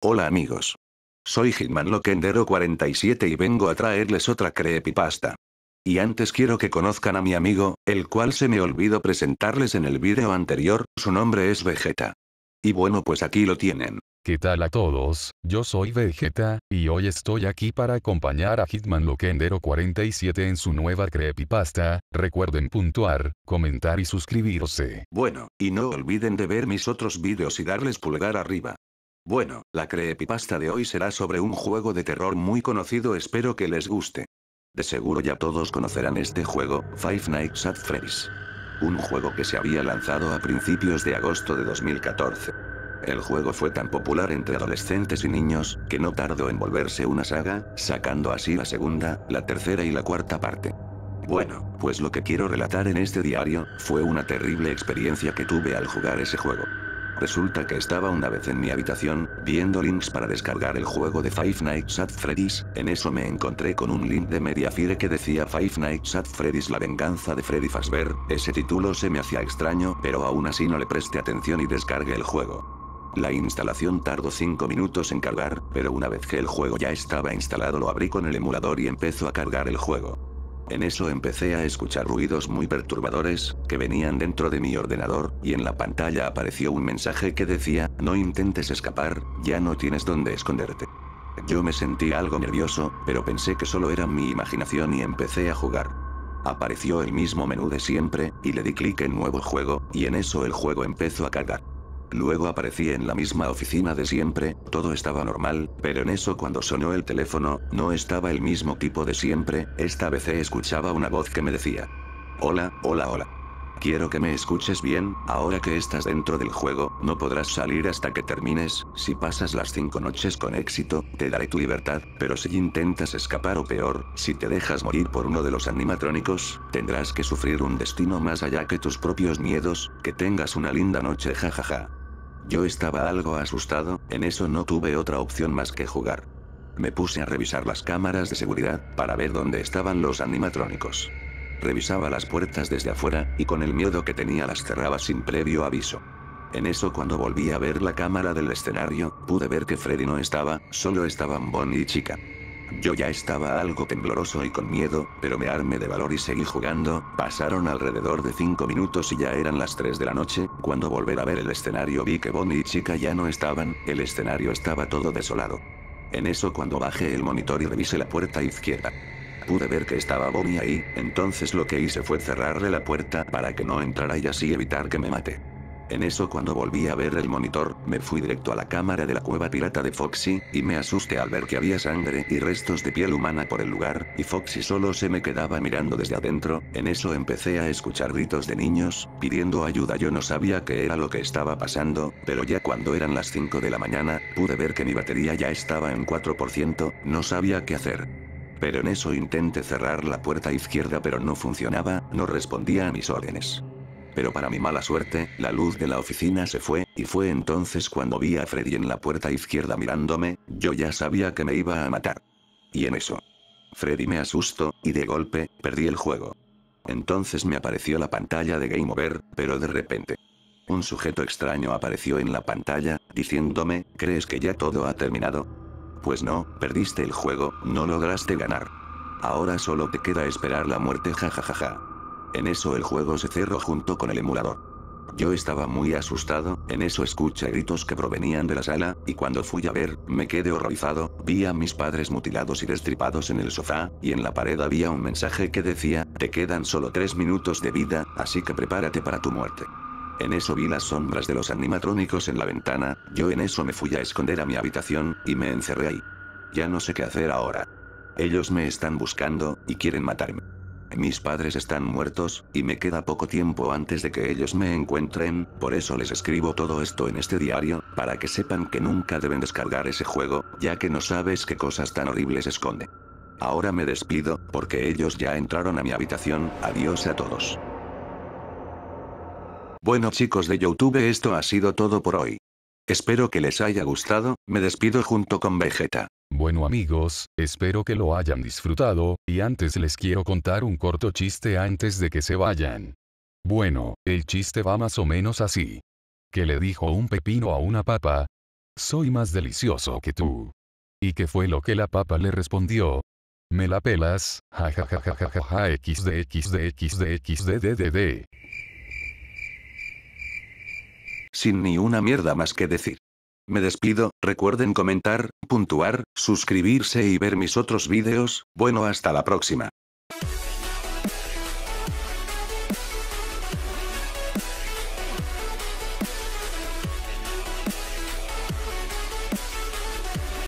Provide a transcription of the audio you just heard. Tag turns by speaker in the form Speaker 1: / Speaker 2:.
Speaker 1: Hola amigos. Soy Hitman Loquendero 47 y vengo a traerles otra creepypasta. Y antes quiero que conozcan a mi amigo, el cual se me olvidó presentarles en el video anterior, su nombre es Vegeta. Y bueno pues aquí lo
Speaker 2: tienen. ¿Qué tal a todos? Yo soy Vegeta, y hoy estoy aquí para acompañar a Hitman Loquendero 47 en su nueva creepypasta, recuerden puntuar, comentar y suscribirse.
Speaker 1: Bueno, y no olviden de ver mis otros vídeos y darles pulgar arriba. Bueno, la creepypasta de hoy será sobre un juego de terror muy conocido espero que les guste. De seguro ya todos conocerán este juego, Five Nights at Freddy's. Un juego que se había lanzado a principios de agosto de 2014. El juego fue tan popular entre adolescentes y niños, que no tardó en volverse una saga, sacando así la segunda, la tercera y la cuarta parte. Bueno, pues lo que quiero relatar en este diario, fue una terrible experiencia que tuve al jugar ese juego. Resulta que estaba una vez en mi habitación, viendo links para descargar el juego de Five Nights at Freddy's, en eso me encontré con un link de Mediafire que decía Five Nights at Freddy's La venganza de Freddy Fazbear, ese título se me hacía extraño, pero aún así no le presté atención y descargué el juego. La instalación tardó 5 minutos en cargar, pero una vez que el juego ya estaba instalado lo abrí con el emulador y empezó a cargar el juego. En eso empecé a escuchar ruidos muy perturbadores, que venían dentro de mi ordenador, y en la pantalla apareció un mensaje que decía, no intentes escapar, ya no tienes dónde esconderte. Yo me sentí algo nervioso, pero pensé que solo era mi imaginación y empecé a jugar. Apareció el mismo menú de siempre, y le di clic en nuevo juego, y en eso el juego empezó a cargar. Luego aparecí en la misma oficina de siempre, todo estaba normal, pero en eso cuando sonó el teléfono, no estaba el mismo tipo de siempre, esta vez escuchaba una voz que me decía. Hola, hola, hola. Quiero que me escuches bien, ahora que estás dentro del juego, no podrás salir hasta que termines, si pasas las cinco noches con éxito, te daré tu libertad, pero si intentas escapar o peor, si te dejas morir por uno de los animatrónicos, tendrás que sufrir un destino más allá que tus propios miedos, que tengas una linda noche jajaja. Yo estaba algo asustado, en eso no tuve otra opción más que jugar. Me puse a revisar las cámaras de seguridad, para ver dónde estaban los animatrónicos. Revisaba las puertas desde afuera, y con el miedo que tenía las cerraba sin previo aviso. En eso cuando volví a ver la cámara del escenario, pude ver que Freddy no estaba, solo estaban Bonnie y Chica. Yo ya estaba algo tembloroso y con miedo, pero me armé de valor y seguí jugando, pasaron alrededor de 5 minutos y ya eran las 3 de la noche, cuando volver a ver el escenario vi que Bonnie y Chica ya no estaban, el escenario estaba todo desolado. En eso cuando bajé el monitor y revisé la puerta izquierda. Pude ver que estaba Bonnie ahí, entonces lo que hice fue cerrarle la puerta para que no entrara y así evitar que me mate. En eso cuando volví a ver el monitor, me fui directo a la cámara de la cueva pirata de Foxy, y me asusté al ver que había sangre y restos de piel humana por el lugar, y Foxy solo se me quedaba mirando desde adentro, en eso empecé a escuchar gritos de niños, pidiendo ayuda yo no sabía qué era lo que estaba pasando, pero ya cuando eran las 5 de la mañana, pude ver que mi batería ya estaba en 4%, no sabía qué hacer. Pero en eso intenté cerrar la puerta izquierda pero no funcionaba, no respondía a mis órdenes. Pero para mi mala suerte, la luz de la oficina se fue, y fue entonces cuando vi a Freddy en la puerta izquierda mirándome, yo ya sabía que me iba a matar. Y en eso. Freddy me asustó, y de golpe, perdí el juego. Entonces me apareció la pantalla de Game Over, pero de repente. Un sujeto extraño apareció en la pantalla, diciéndome, ¿crees que ya todo ha terminado? Pues no, perdiste el juego, no lograste ganar. Ahora solo te queda esperar la muerte jajajaja. En eso el juego se cerró junto con el emulador. Yo estaba muy asustado, en eso escuché gritos que provenían de la sala, y cuando fui a ver, me quedé horrorizado, vi a mis padres mutilados y destripados en el sofá, y en la pared había un mensaje que decía, te quedan solo tres minutos de vida, así que prepárate para tu muerte. En eso vi las sombras de los animatrónicos en la ventana, yo en eso me fui a esconder a mi habitación, y me encerré ahí. Ya no sé qué hacer ahora. Ellos me están buscando, y quieren matarme. Mis padres están muertos, y me queda poco tiempo antes de que ellos me encuentren, por eso les escribo todo esto en este diario, para que sepan que nunca deben descargar ese juego, ya que no sabes qué cosas tan horribles esconde. Ahora me despido, porque ellos ya entraron a mi habitación, adiós a todos. Bueno chicos de Youtube esto ha sido todo por hoy. Espero que les haya gustado, me despido junto con Vegeta.
Speaker 2: Bueno amigos, espero que lo hayan disfrutado, y antes les quiero contar un corto chiste antes de que se vayan. Bueno, el chiste va más o menos así. Que le dijo un pepino a una papa? Soy más delicioso que tú. ¿Y qué fue lo que la papa le respondió? Me la pelas, jajajajajaja xd
Speaker 1: sin ni una mierda más que decir. Me despido, recuerden comentar, puntuar, suscribirse y ver mis otros vídeos, bueno hasta la próxima.